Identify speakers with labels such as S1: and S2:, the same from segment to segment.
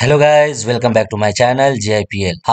S1: hello guys welcome back to my channel जे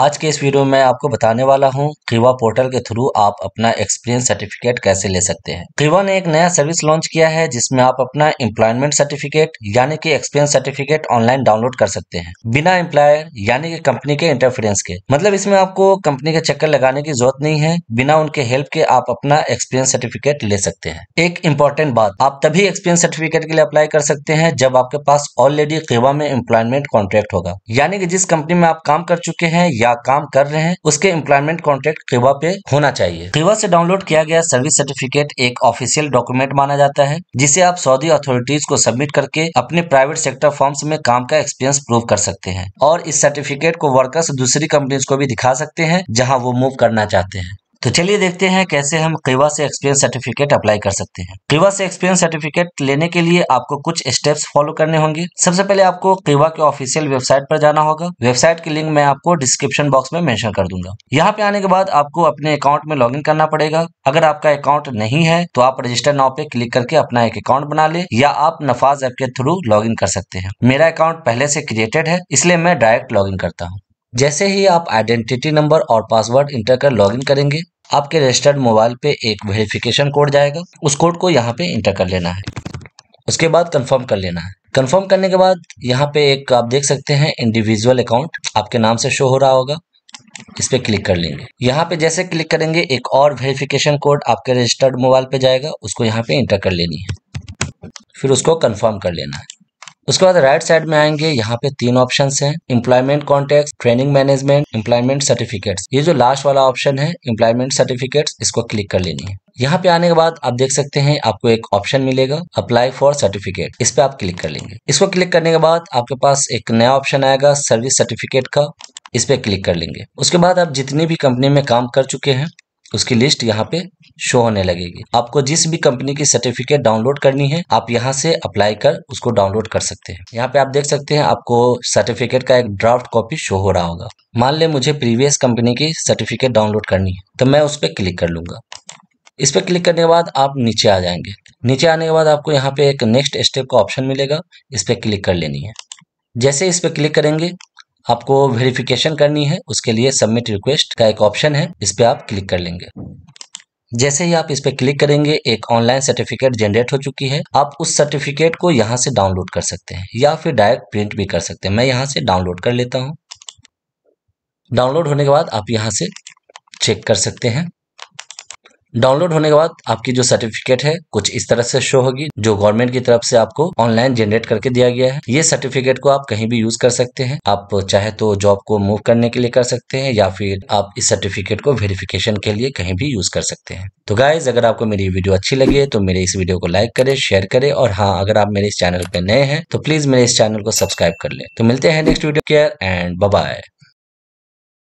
S1: आज के इस वीडियो में आपको बताने वाला हूं कीवा पोर्टल के थ्रू आप अपना एक्सपीरियंस सर्टिफिकेट कैसे ले सकते हैं कीवा ने एक नया सर्विस लॉन्च किया है जिसमें आप अपना एम्प्लॉयमेंट सर्टिफिकेट यानी कि एक्सपीरियंस सर्टिफिकेट ऑनलाइन डाउनलोड कर सकते हैं बिना एम्प्लॉयर यानी की कंपनी के इंटरफेरेंस के मतलब इसमें आपको कंपनी के चक्कर लगाने की जरूरत नहीं है बिना उनके हेल्प के आप अपना एक्सपीरियंस सर्टिफिकेट ले सकते हैं एक इम्पोर्टेंट बात आप तभी एक्सपीरियंस सर्टिफिकेट के लिए अप्लाई कर सकते हैं जब आपके पास ऑलरेडी कीवा में एम्प्लॉयमेंट कॉन्ट्रैक्ट कॉन्ट्रैक्ट होगा यानी कि जिस कंपनी में आप काम कर चुके हैं या काम कर रहे हैं उसके एम्प्लॉयमेंट कॉन्ट्रैक्ट क्रिवा पे होना चाहिए क्रिवा से डाउनलोड किया गया सर्विस सर्टिफिकेट एक ऑफिशियल डॉक्यूमेंट माना जाता है जिसे आप सऊदी अथॉरिटीज को सबमिट करके अपने प्राइवेट सेक्टर फॉर्म्स में काम का एक्सपीरियंस प्रूव कर सकते हैं और इस सर्टिफिकेट को वर्कर्स दूसरी कंपनीज को भी दिखा सकते हैं जहाँ वो मूव करना चाहते हैं तो चलिए देखते हैं कैसे हम कीवा से एक्सपीरियंस सर्टिफिकेट अप्लाई कर सकते हैं कीवा से एक्सपीरियंस सर्टिफिकेट लेने के लिए आपको कुछ स्टेप्स फॉलो करने होंगे सबसे पहले आपको कीवा के ऑफिशियल वेबसाइट पर जाना होगा वेबसाइट की लिंक मैं आपको डिस्क्रिप्शन बॉक्स में मेंशन कर दूंगा यहाँ पे आने के बाद आपको अपने अकाउंट में इन करना पड़ेगा अगर आपका अकाउंट नहीं है तो आप रजिस्टर नाव पे क्लिक करके अपना एक अकाउंट बना ले या आप नफाज ऐप के थ्रू लॉग कर सकते हैं मेरा अकाउंट पहले से क्रिएटेड है इसलिए मैं डायरेक्ट लॉग करता हूँ जैसे ही आप आइडेंटिटी नंबर और पासवर्ड इंटर कर लॉगिन करेंगे आपके रजिस्टर्ड मोबाइल पे एक वेरिफिकेशन कोड जाएगा उस कोड को यहाँ पे इंटर कर लेना है उसके बाद कंफर्म कर लेना है कंफर्म करने के बाद यहाँ पे एक आप देख सकते हैं इंडिविजुअल अकाउंट आपके नाम से शो हो रहा होगा इस पर क्लिक कर लेंगे यहाँ पे जैसे क्लिक करेंगे एक और वेरिफिकेशन कोड आपके रजिस्टर्ड मोबाइल पे जाएगा उसको यहाँ पे इंटर कर लेनी है फिर उसको कन्फर्म कर लेना है उसके बाद राइट साइड में आएंगे यहाँ पे तीन ऑप्शन है employment contract training management employment certificate ये जो लास्ट वाला ऑप्शन है इम्प्लॉयमेंट सर्टिफिकेट इसको क्लिक कर लेनी है यहाँ पे आने के बाद आप देख सकते हैं आपको एक ऑप्शन मिलेगा अप्लाई फॉर सर्टिफिकेट इस पे आप क्लिक कर लेंगे इसको क्लिक करने के बाद आपके पास एक नया ऑप्शन आएगा सर्विस सर्टिफिकेट का इस पे क्लिक कर लेंगे उसके बाद आप जितनी भी कंपनी में काम कर चुके हैं उसकी लिस्ट यहाँ पे शो होने लगेगी आपको जिस भी कंपनी की सर्टिफिकेट डाउनलोड करनी है आप यहाँ से अप्लाई कर उसको डाउनलोड कर सकते हैं यहाँ पे आप देख सकते हैं आपको सर्टिफिकेट का एक ड्राफ्ट कॉपी शो हो रहा होगा मान ले मुझे प्रीवियस कंपनी की सर्टिफिकेट डाउनलोड करनी है तो मैं उस पर क्लिक कर लूंगा इस पर क्लिक करने के बाद आप नीचे आ जाएंगे नीचे आने के बाद आपको यहाँ पे एक नेक्स्ट स्टेप का ऑप्शन मिलेगा इस पर क्लिक कर लेनी है जैसे इस पर क्लिक करेंगे आपको वेरिफिकेशन करनी है उसके लिए सबमिट रिक्वेस्ट का एक ऑप्शन है इस पर आप क्लिक कर लेंगे जैसे ही आप इस पर क्लिक करेंगे एक ऑनलाइन सर्टिफिकेट जनरेट हो चुकी है आप उस सर्टिफिकेट को यहाँ से डाउनलोड कर सकते हैं या फिर डायरेक्ट प्रिंट भी कर सकते हैं मैं यहाँ से डाउनलोड कर लेता हूँ डाउनलोड होने के बाद आप यहाँ से चेक कर सकते हैं डाउनलोड होने के बाद आपकी जो सर्टिफिकेट है कुछ इस तरह से शो होगी जो गवर्नमेंट की तरफ से आपको ऑनलाइन जनरेट करके दिया गया है ये सर्टिफिकेट को आप कहीं भी यूज कर सकते हैं आप चाहे तो जॉब को मूव करने के लिए कर सकते हैं या फिर आप इस सर्टिफिकेट को वेरिफिकेशन के लिए कहीं भी यूज कर सकते हैं तो गाइज अगर आपको मेरी वीडियो अच्छी लगी है तो मेरे इस वीडियो को लाइक करे शेयर करे और हाँ अगर आप मेरे इस चैनल पर नए हैं तो प्लीज मेरे इस चैनल को सब्सक्राइब कर ले तो मिलते हैं next video care and bye